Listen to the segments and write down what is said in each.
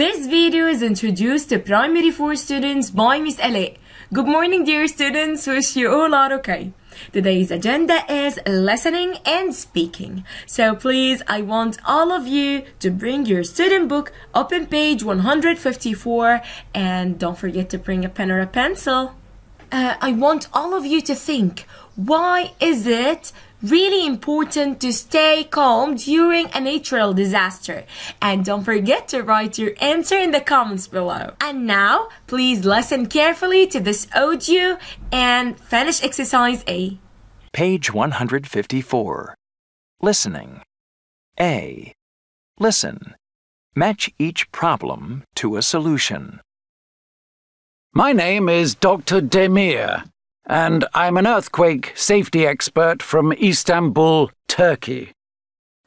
This video is introduced to Primary 4 students by Miss Ela. Good morning dear students, wish you all are okay. Today's agenda is listening and speaking. So please, I want all of you to bring your student book, open page 154, and don't forget to bring a pen or a pencil. Uh, I want all of you to think, why is it really important to stay calm during a natural disaster. And don't forget to write your answer in the comments below. And now, please listen carefully to this audio and finish exercise A. Page 154. Listening. A. Listen. Match each problem to a solution. My name is Dr. Demir and I'm an earthquake safety expert from Istanbul, Turkey.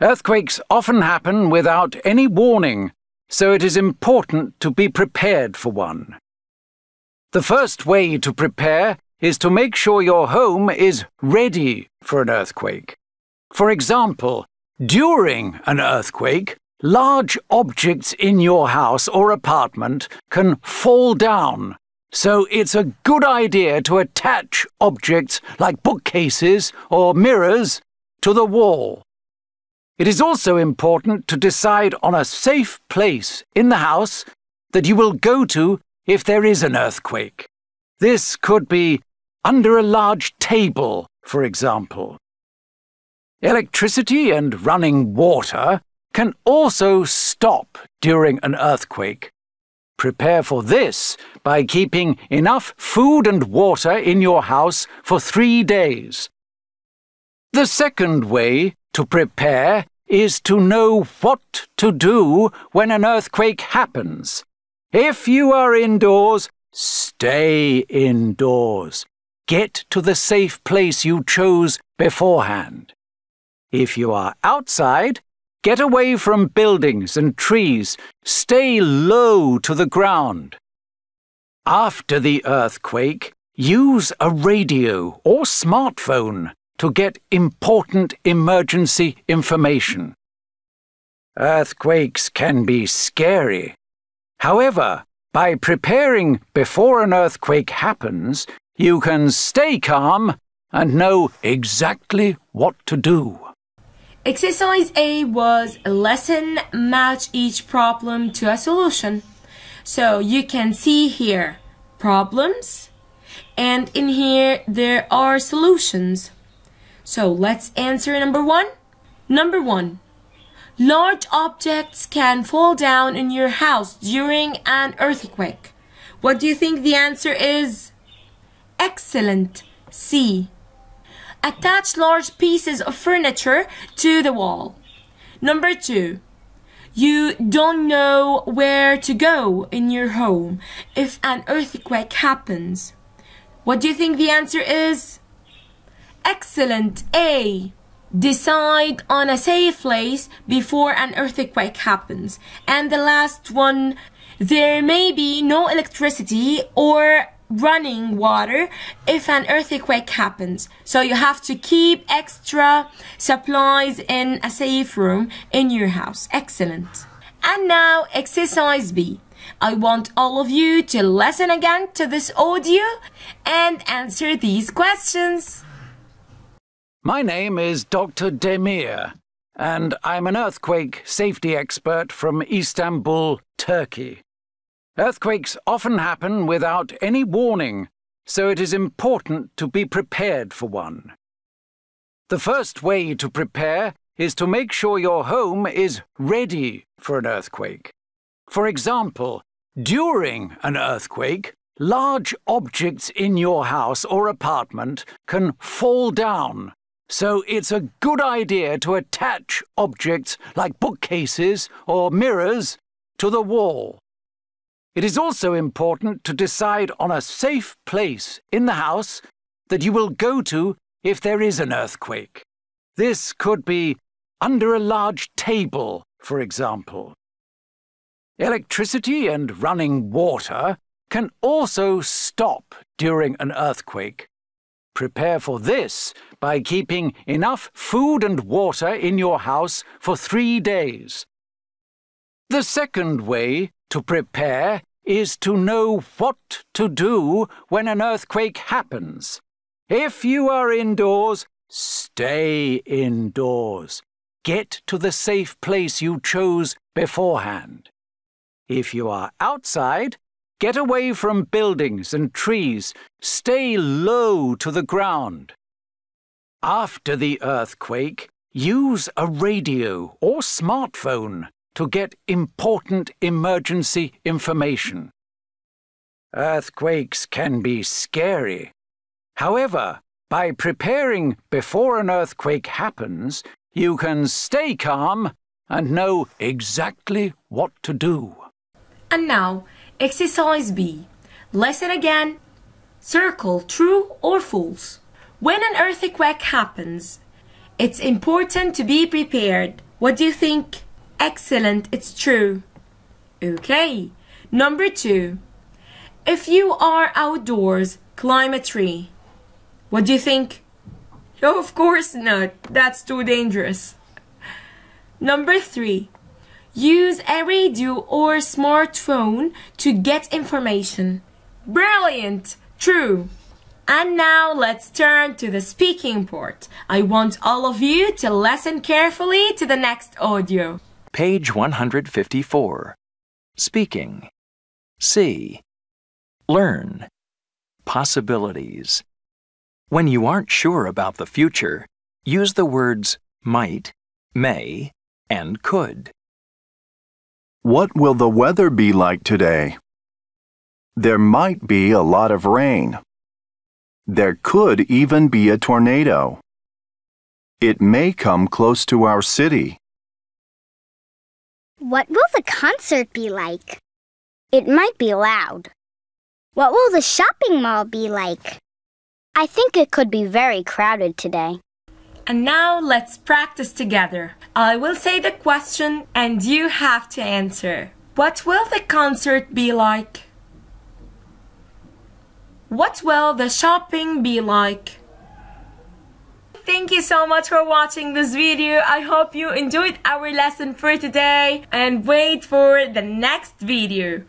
Earthquakes often happen without any warning, so it is important to be prepared for one. The first way to prepare is to make sure your home is ready for an earthquake. For example, during an earthquake, large objects in your house or apartment can fall down so it's a good idea to attach objects like bookcases or mirrors to the wall. It is also important to decide on a safe place in the house that you will go to if there is an earthquake. This could be under a large table, for example. Electricity and running water can also stop during an earthquake, Prepare for this by keeping enough food and water in your house for three days. The second way to prepare is to know what to do when an earthquake happens. If you are indoors, stay indoors. Get to the safe place you chose beforehand. If you are outside, Get away from buildings and trees. Stay low to the ground. After the earthquake, use a radio or smartphone to get important emergency information. Earthquakes can be scary. However, by preparing before an earthquake happens, you can stay calm and know exactly what to do. Exercise A was lesson match each problem to a solution. So you can see here problems and in here there are solutions. So let's answer number one. Number one, large objects can fall down in your house during an earthquake. What do you think the answer is? Excellent. C. Attach large pieces of furniture to the wall. Number two, you don't know where to go in your home if an earthquake happens. What do you think the answer is? Excellent. A. Decide on a safe place before an earthquake happens. And the last one, there may be no electricity or running water if an earthquake happens. So you have to keep extra supplies in a safe room in your house. Excellent. And now exercise B. I want all of you to listen again to this audio and answer these questions. My name is Dr. Demir, and I'm an earthquake safety expert from Istanbul, Turkey. Earthquakes often happen without any warning, so it is important to be prepared for one. The first way to prepare is to make sure your home is ready for an earthquake. For example, during an earthquake, large objects in your house or apartment can fall down, so it's a good idea to attach objects like bookcases or mirrors to the wall. It is also important to decide on a safe place in the house that you will go to if there is an earthquake. This could be under a large table, for example. Electricity and running water can also stop during an earthquake. Prepare for this by keeping enough food and water in your house for three days. The second way to prepare is to know what to do when an earthquake happens. If you are indoors, stay indoors. Get to the safe place you chose beforehand. If you are outside, get away from buildings and trees. Stay low to the ground. After the earthquake, use a radio or smartphone to get important emergency information. Earthquakes can be scary. However, by preparing before an earthquake happens, you can stay calm and know exactly what to do. And now, exercise B. Lesson again. Circle true or false. When an earthquake happens, it's important to be prepared. What do you think? Excellent, it's true. Okay. Number two. If you are outdoors, climb a tree. What do you think? of course not. That's too dangerous. Number three. Use a radio or smartphone to get information. Brilliant! True! And now let's turn to the speaking part. I want all of you to listen carefully to the next audio. Page 154. Speaking. See. Learn. Possibilities. When you aren't sure about the future, use the words might, may, and could. What will the weather be like today? There might be a lot of rain. There could even be a tornado. It may come close to our city. What will the concert be like? It might be loud. What will the shopping mall be like? I think it could be very crowded today. And now let's practice together. I will say the question and you have to answer. What will the concert be like? What will the shopping be like? you so much for watching this video. I hope you enjoyed our lesson for today and wait for the next video.